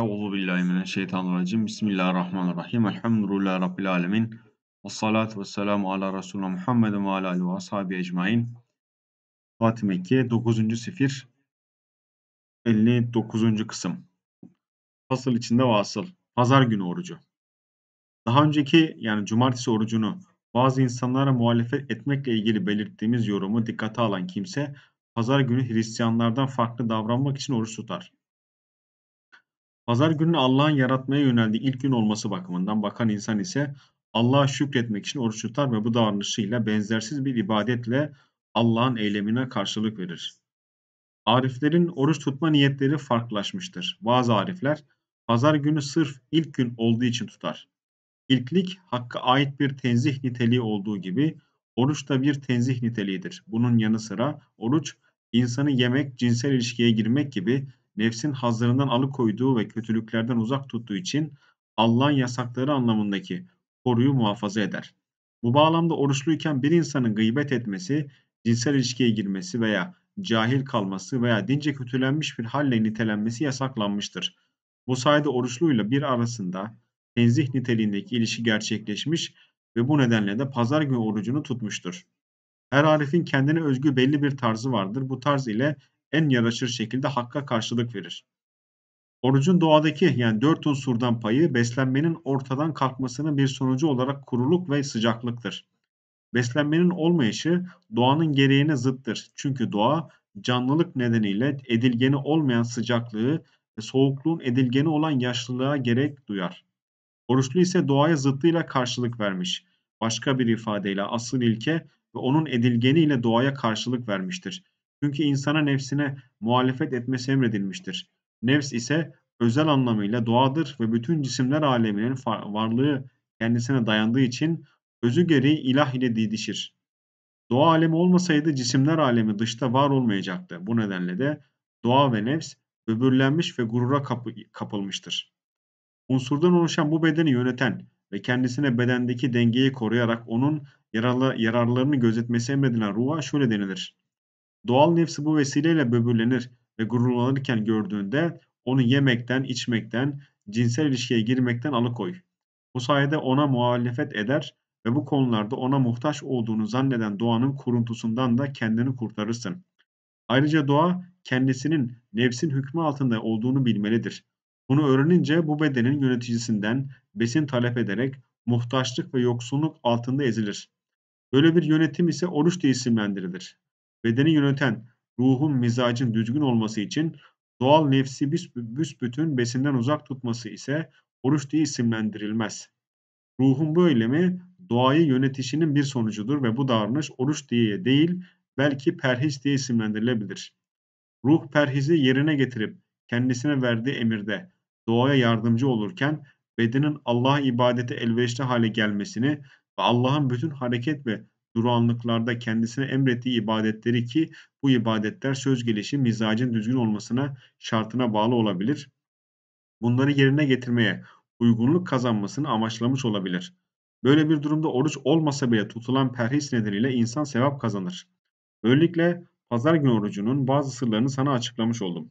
Euzu billahi mineşşeytanirracim. Bismillahirrahmanirrahim. Elhamdülillahi rabbil alamin. Ve salatu vesselamu ala resulina Muhammedin ve ala alihi ve ashabi ecmaîn. Fatih Mekke 9. sefir 59. kısım. Fasıl içinde vasıl. Pazar günü orucu. Daha önceki yani cumartesi orucunu bazı insanlara muhalefet etmekle ilgili belirttiğimiz yorumu dikkate alan kimse pazar günü Hristiyanlardan farklı davranmak için oruç tutar. Pazar gününü Allah'ın yaratmaya yöneldiği ilk gün olması bakımından bakan insan ise Allah'a şükretmek için oruç tutar ve bu davranışıyla benzersiz bir ibadetle Allah'ın eylemine karşılık verir. Ariflerin oruç tutma niyetleri farklılaşmıştır. Bazı arifler pazar günü sırf ilk gün olduğu için tutar. İlklik hakka ait bir tenzih niteliği olduğu gibi oruç da bir tenzih niteliğidir. Bunun yanı sıra oruç insanı yemek, cinsel ilişkiye girmek gibi nefsin hazlarından alıkoyduğu ve kötülüklerden uzak tuttuğu için Allah'ın yasakları anlamındaki koruyu muhafaza eder. Bu bağlamda oruçluyken bir insanın gıybet etmesi, cinsel ilişkiye girmesi veya cahil kalması veya dince kötülenmiş bir halle nitelenmesi yasaklanmıştır. Bu sayede oruçluyla bir arasında tenzih niteliğindeki ilişki gerçekleşmiş ve bu nedenle de pazar günü orucunu tutmuştur. Her arifin kendine özgü belli bir tarzı vardır. Bu tarz ile en yaraşır şekilde hakka karşılık verir. Orucun doğadaki yani dört unsurdan payı beslenmenin ortadan kalkmasının bir sonucu olarak kuruluk ve sıcaklıktır. Beslenmenin olmayışı doğanın gereğine zıttır. Çünkü doğa canlılık nedeniyle edilgeni olmayan sıcaklığı ve soğukluğun edilgeni olan yaşlılığa gerek duyar. Oruçlu ise doğaya zıttıyla karşılık vermiş. Başka bir ifadeyle asıl ilke ve onun edilgeniyle doğaya karşılık vermiştir. Çünkü insana nefsine muhalefet etmesi emredilmiştir. Nefs ise özel anlamıyla doğadır ve bütün cisimler aleminin varlığı kendisine dayandığı için özü gereği ilah ile didişir. Doğa alemi olmasaydı cisimler alemi dışta var olmayacaktı. Bu nedenle de doğa ve nefs böbürlenmiş ve gurura kapı, kapılmıştır. Unsurdan oluşan bu bedeni yöneten ve kendisine bedendeki dengeyi koruyarak onun yararlı, yararlarını gözetmesi emredilen ruha şöyle denilir. Doğal nefsi bu vesileyle böbürlenir ve gururlanırken gördüğünde onu yemekten, içmekten, cinsel ilişkiye girmekten alıkoy. Bu sayede ona muhalefet eder ve bu konularda ona muhtaç olduğunu zanneden doğanın kuruntusundan da kendini kurtarırsın. Ayrıca doğa kendisinin nefsin hükmü altında olduğunu bilmelidir. Bunu öğrenince bu bedenin yöneticisinden besin talep ederek muhtaçlık ve yoksunluk altında ezilir. Böyle bir yönetim ise oruç diye isimlendirilir bedeni yöneten ruhun mizacın düzgün olması için doğal nefsi büsbütün besinden uzak tutması ise oruç diye isimlendirilmez. Ruhun bu eylemi doğayı yönetişinin bir sonucudur ve bu davranış oruç diye değil belki perhiz diye isimlendirilebilir. Ruh perhizi yerine getirip kendisine verdiği emirde doğaya yardımcı olurken bedenin Allah'a ibadete elverişli hale gelmesini ve Allah'ın bütün hareket ve duranlıklarda kendisine emrettiği ibadetleri ki bu ibadetler söz gelişi mizacın düzgün olmasına şartına bağlı olabilir. Bunları yerine getirmeye uygunluk kazanmasını amaçlamış olabilir. Böyle bir durumda oruç olmasa bile tutulan perhis nedeniyle insan sevap kazanır. Böylelikle pazar günü orucunun bazı sırlarını sana açıklamış oldum.